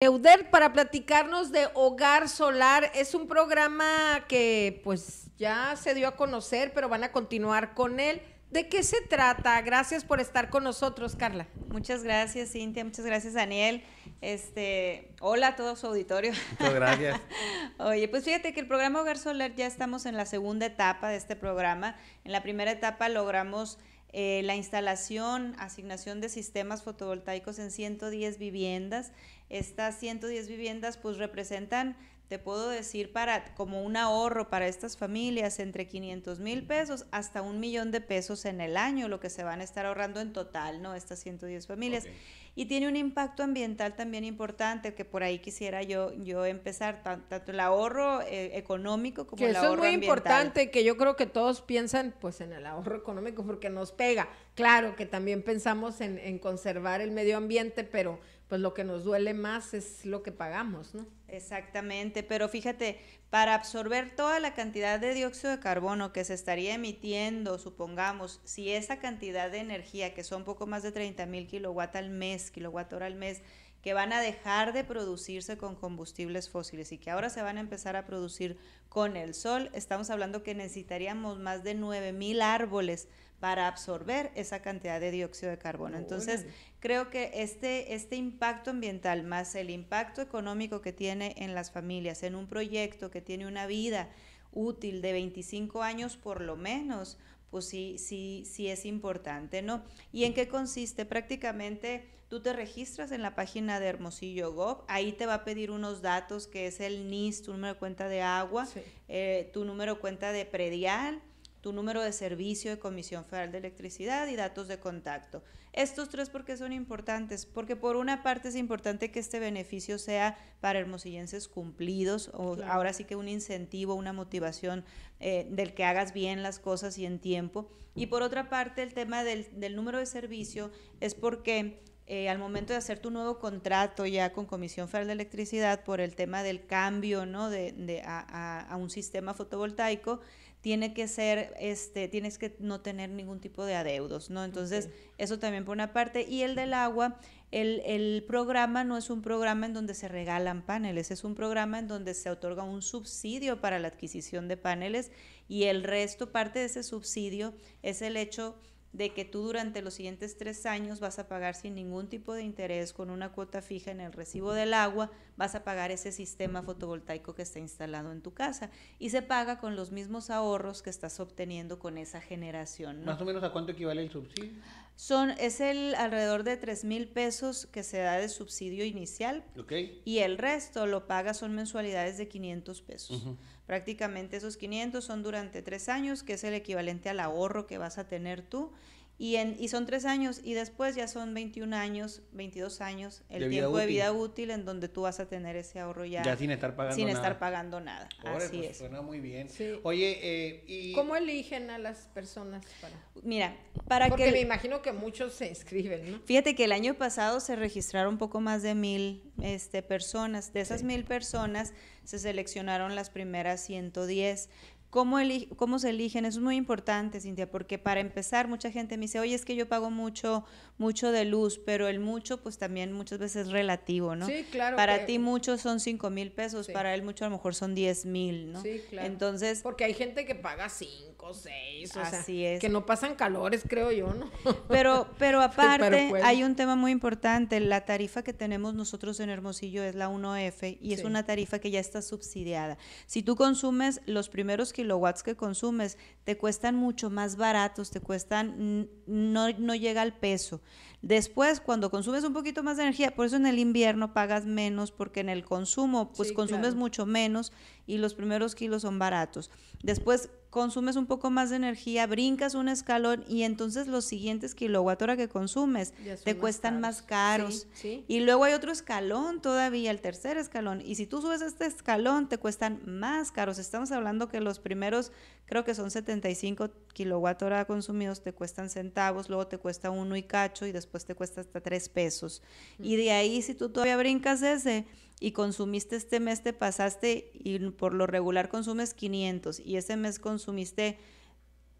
EudERT para platicarnos de Hogar Solar. Es un programa que pues ya se dio a conocer, pero van a continuar con él. ¿De qué se trata? Gracias por estar con nosotros, Carla. Muchas gracias, Cintia. Muchas gracias, Daniel. Este, hola a todo su auditorio. Muchas gracias. Oye, pues fíjate que el programa Hogar Solar ya estamos en la segunda etapa de este programa. En la primera etapa logramos eh, la instalación, asignación de sistemas fotovoltaicos en 110 viviendas. Estas 110 viviendas pues representan te puedo decir, para como un ahorro para estas familias, entre 500 mil pesos hasta un millón de pesos en el año, lo que se van a estar ahorrando en total, ¿no? Estas 110 familias. Y tiene un impacto ambiental también importante, que por ahí quisiera yo, yo empezar, tanto el ahorro eh, económico como el ahorro ambiental. Eso es muy importante, que yo creo que todos piensan pues en el ahorro económico porque nos pega. Claro que también pensamos en conservar el medio ambiente, pero pues lo que nos duele más es lo que pagamos, ¿no? Exactamente, pero fíjate, para absorber toda la cantidad de dióxido de carbono que se estaría emitiendo, supongamos, si esa cantidad de energía, que son poco más de 30 mil kilowatt al mes, kilowatt hora al mes, que van a dejar de producirse con combustibles fósiles y que ahora se van a empezar a producir con el sol, estamos hablando que necesitaríamos más de mil árboles para absorber esa cantidad de dióxido de carbono. Entonces, creo que este, este impacto ambiental más el impacto económico que tiene en las familias, en un proyecto que tiene una vida útil de 25 años por lo menos, pues sí, sí, sí es importante, ¿no? ¿Y en qué consiste? Prácticamente tú te registras en la página de Hermosillo Gov, ahí te va a pedir unos datos que es el NIS, tu número de cuenta de agua, eh, tu número de cuenta de predial, número de servicio de Comisión Federal de Electricidad y datos de contacto. Estos tres porque son importantes, porque por una parte es importante que este beneficio sea para hermosillenses cumplidos, o ahora sí que un incentivo, una motivación eh, del que hagas bien las cosas y en tiempo. Y por otra parte, el tema del, número de servicio es porque eh, al momento de hacer tu nuevo contrato ya con Comisión Federal de Electricidad por el tema del cambio ¿no? de, a, a un sistema fotovoltaico, tiene que ser, este, tienes que no tener ningún tipo de adeudos, ¿no? Entonces, eso también por una parte. Y el del agua, el, el, programa no es un programa en donde se regalan paneles, es un programa en donde se otorga un subsidio para la adquisición de paneles y el resto, parte de ese subsidio, es el hecho de que tú durante los siguientes tres años vas a pagar sin ningún tipo de interés, con una cuota fija en el recibo del agua, vas a pagar ese sistema fotovoltaico que está instalado en tu casa y se paga con los mismos ahorros que estás obteniendo con esa generación. Más o menos a cuánto equivale el subsidio. Son, es el alrededor de 3 mil pesos que se da de subsidio inicial y el resto lo paga son mensualidades de 500 pesos. Prácticamente esos 500 son durante tres años, que es el equivalente al ahorro que vas a tener tú y, en, y son tres años y después ya son 21 años, 22 años, el tiempo de vida útil en donde tú vas a tener ese ahorro ya. Ya sin estar pagando sin estar pagando nada. Así pues, es. Suena muy bien. Oye, eh, ¿cómo eligen a las personas para...? Mira, para que... Porque me imagino que muchos se inscriben, ¿no? Fíjate que el año pasado se registraron un poco más de mil este, personas. De esas mil personas se seleccionaron las primeras 110 ¿Cómo, ¿Cómo se eligen? es muy importante, Cintia, porque para empezar, mucha gente me dice, oye, es que yo pago mucho, mucho de luz, pero el mucho, pues también muchas veces es relativo, ¿no? Sí, claro. Para ti mucho son 5 mil pesos, para él mucho a lo mejor son 10 mil, ¿no? Sí, claro. Entonces... Porque hay gente que paga 5, 6, o así sea, es. que no pasan calores, creo yo, ¿no? Pero, pero aparte, pues. hay un tema muy importante, la tarifa que tenemos nosotros en Hermosillo es la 1F y es una tarifa que ya está subsidiada. Si tú consumes los primeros kilowatts que consumes te cuestan mucho más baratos, te cuestan, no, llega al peso. Después, cuando consumes un poquito más de energía, por eso en el invierno pagas menos, porque en el consumo, pues consumes mucho menos y los primeros kilos son baratos. Después, consumes un poco más de energía, brincas un escalón y entonces los siguientes kilowatt que consumes te cuestan más caros. Y luego hay otro escalón todavía, el tercer escalón. Y si tú subes este escalón, te cuestan más caros. Estamos hablando que los primeros, creo que son 75 kilowatt hora consumidos, te cuestan centavos, luego te cuesta uno y cacho y después te cuesta hasta tres pesos. Y de ahí, si tú todavía brincas ese, y consumiste este mes, te pasaste y por lo regular consumes 500 y ese mes consumiste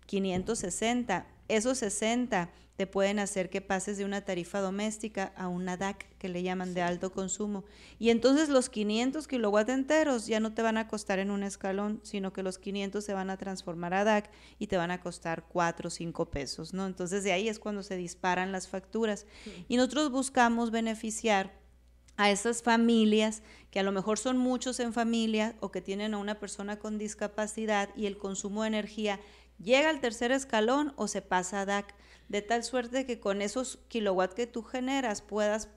560, esos 60 te pueden hacer que pases de una tarifa doméstica a una DAC que le llaman de alto consumo. Y entonces los 500 kilowatt enteros ya no te van a costar en un escalón, sino que los 500 se van a transformar a DAC y te van a costar 4 o 5 pesos, ¿no? Entonces de ahí es cuando se disparan las facturas. Y nosotros buscamos beneficiar a esas familias que a lo mejor son muchos en familia o que tienen a una persona con discapacidad y el consumo de energía llega al tercer escalón o se pasa a DAC, de tal suerte que con esos kilowatts que tú generas puedas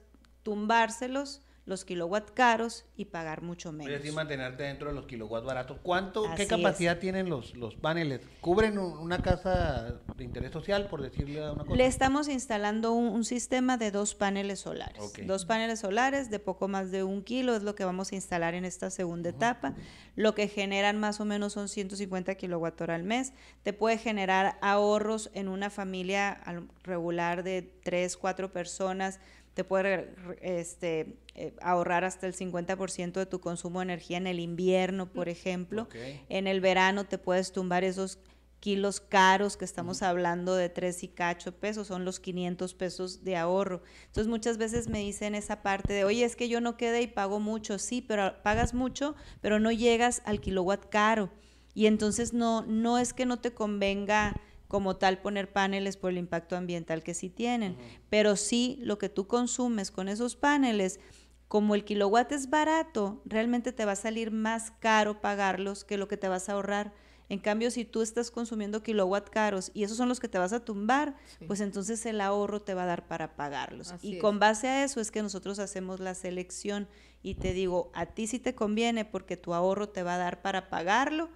tumbárselos los kilowatt caros y pagar mucho menos. Es decir, mantenerte dentro de los kilowatt baratos. ¿Cuánto, qué capacidad tienen los, los paneles? ¿Cubren una casa de interés social, por decirle una cosa? Le estamos instalando un, sistema de dos paneles solares. Dos paneles solares de poco más de un kilo es lo que vamos a instalar en esta segunda etapa. Lo que generan más o menos son 150 kilowatt hora al mes. Te puede generar ahorros en una familia regular de tres, cuatro personas te puede este, eh, ahorrar hasta el 50% de tu consumo de energía en el invierno, por mm, ejemplo. En el verano te puedes tumbar esos kilos caros que estamos hablando de 3 y cacho pesos, son los 500 pesos de ahorro. Entonces muchas veces me dicen esa parte de, oye, es que yo no quedé y pago mucho, sí, pero pagas mucho, pero no llegas al kilowatt caro. Y entonces no, no es que no te convenga como tal poner paneles por el impacto ambiental que sí tienen, pero sí lo que tú consumes con esos paneles, como el kilowatt es barato, realmente te va a salir más caro pagarlos que lo que te vas a ahorrar. En cambio, si tú estás consumiendo kilowatt caros y esos son los que te vas a tumbar, pues entonces el ahorro te va a dar para pagarlos. y con base a eso es que nosotros hacemos la selección y te digo, a ti sí te conviene porque tu ahorro te va a dar para pagarlo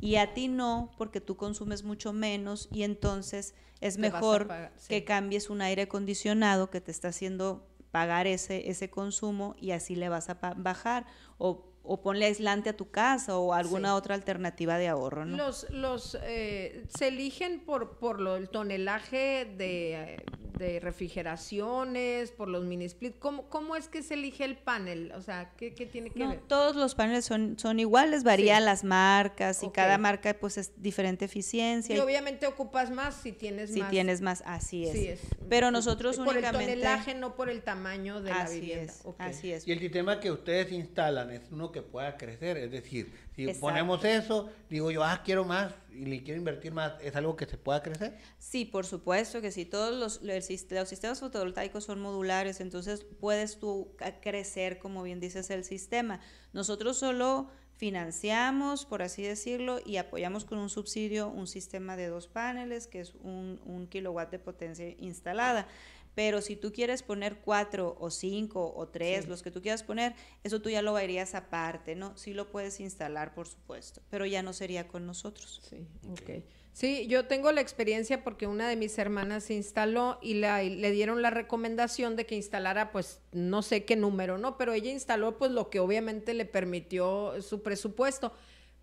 y a ti no porque tú consumes mucho menos y entonces es mejor que cambies un aire acondicionado que te está haciendo pagar ese, ese consumo y así le vas a bajar o, ponle aislante a tu casa o alguna otra alternativa de ahorro. ¿no? Los, los eh, se eligen por, por lo, el tonelaje de, de refrigeraciones, por los mini split. ¿Cómo, ¿Cómo es que se elige el panel? O sea, ¿qué, qué tiene que no, ver? Todos los paneles son, son iguales, varían las marcas y cada marca pues es diferente eficiencia. Y obviamente ocupas más si tienes más. Si tienes más, así es. Pero nosotros por únicamente... Por el tonelaje, no por el tamaño de así la vivienda. Es, Así es. Y el sistema que ustedes instalan es uno que pueda crecer, es decir, si ponemos eso, digo yo, ah, quiero más, y le quiero invertir más, ¿es algo que se pueda crecer? Sí, por supuesto que sí. Todos los, sistemas fotovoltaicos son modulares, entonces puedes tú ah, crecer, como bien dices, el sistema. Nosotros solo financiamos, por así decirlo, y apoyamos con un subsidio un sistema de dos paneles, que es un, un kilowatt de potencia instalada. Pero si tú quieres poner cuatro o cinco o tres, los que tú quieras poner, eso tú ya lo verías aparte, ¿no? Sí lo puedes instalar, por supuesto, pero ya no sería con nosotros. Sí, ok. Sí, yo tengo la experiencia porque una de mis hermanas se instaló y, le dieron la recomendación de que instalara, pues, no sé qué número, ¿no? Pero ella instaló, pues, lo que obviamente le permitió su presupuesto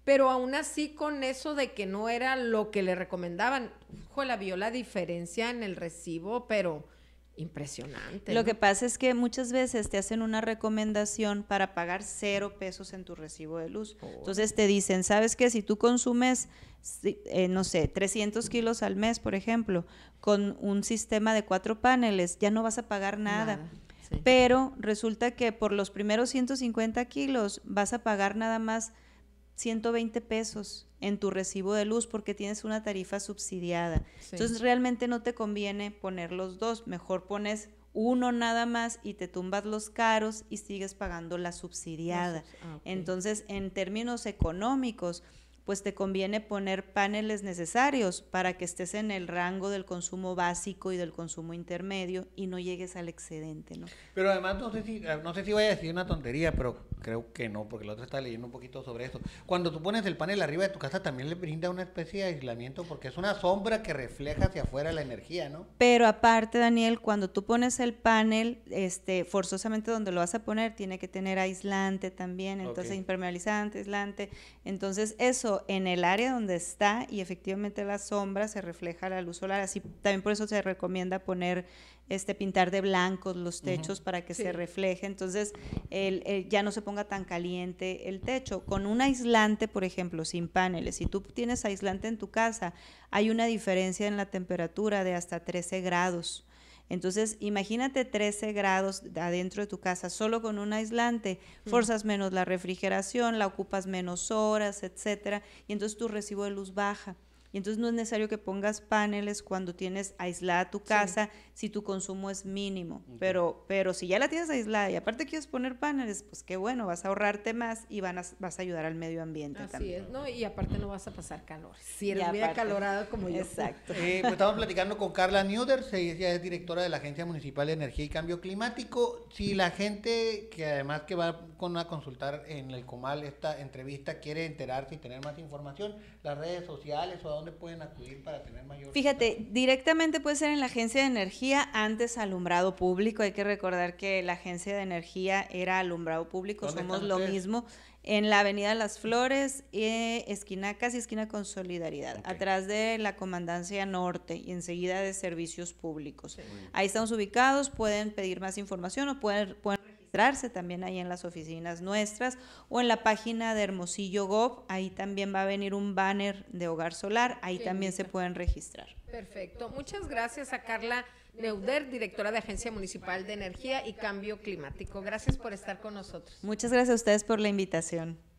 pero aún así con eso de que no era lo que le recomendaban, ojo, la vio la diferencia en el recibo, pero Impresionante. Lo que pasa es que muchas veces te hacen una recomendación para pagar cero pesos en tu recibo de luz. Entonces te dicen, ¿sabes qué? Si tú consumes, eh, no sé, 300 kilos al mes, por ejemplo, con un sistema de cuatro paneles, ya no vas a pagar nada. Pero resulta que por los primeros 150 kilos vas a pagar nada más 120 pesos en tu recibo de luz porque tienes una tarifa subsidiada. Entonces realmente no te conviene poner los dos, mejor pones uno nada más y te tumbas los caros y sigues pagando la subsidiada. Ah, Entonces, en términos económicos, pues te conviene poner paneles necesarios para que estés en el rango del consumo básico y del consumo intermedio y no llegues al excedente, ¿no? Pero además, no sé si, eh, no sé si voy a decir una tontería, pero creo que no, porque el otro está leyendo un poquito sobre eso. Cuando tú pones el panel arriba de tu casa, también le brinda una especie de aislamiento porque es una sombra que refleja hacia afuera la energía, ¿no? Pero aparte, Daniel, cuando tú pones el panel, este, forzosamente donde lo vas a poner tiene que tener aislante también, entonces impermeabilizante, aislante. Entonces, eso en el área donde está y efectivamente la sombra se refleja la luz solar. Así también por eso se recomienda poner este pintar de blanco los techos para que se refleje. Entonces ya no se ponga tan caliente el techo. Con un aislante, por ejemplo, sin paneles, si tú tienes aislante en tu casa, hay una diferencia en la temperatura de hasta 13 grados. Entonces, imagínate 13 grados adentro de tu casa solo con un aislante, mm. forzas menos la refrigeración, la ocupas menos horas, etcétera, y entonces tu recibo de luz baja. Y entonces no es necesario que pongas paneles cuando tienes aislada tu casa si tu consumo es mínimo. Pero, pero si ya la tienes aislada y aparte quieres poner paneles, pues qué bueno, vas a ahorrarte más y van vas a ayudar al medio ambiente Así Es, ¿no? Y aparte no vas a pasar calor. Si eres muy acalorado como yo. Exacto. Pues estamos platicando con Carla Newder, ella es directora de la Agencia Municipal de Energía y Cambio Climático. Si la gente que además que va con a consultar en el Comal esta entrevista quiere enterarse y tener más información, las redes sociales o pueden acudir para tener mayor... Fíjate, directamente puede ser en la Agencia de Energía, antes alumbrado público. Hay que recordar que la Agencia de Energía era alumbrado público, somos lo mismo. En la Avenida Las Flores, y eh, esquina casi esquina con Solidaridad, atrás de la Comandancia Norte y enseguida de Servicios Públicos. Ahí estamos ubicados, pueden pedir más información o pueden registrarse también ahí en las oficinas nuestras o en la página de Hermosillo Gov, ahí también va a venir un banner de hogar solar, ahí también se pueden registrar. Perfecto, muchas gracias a Carla Neuder, directora de Agencia Municipal de Energía y Cambio Climático. Gracias por estar con nosotros. Muchas gracias a ustedes por la invitación.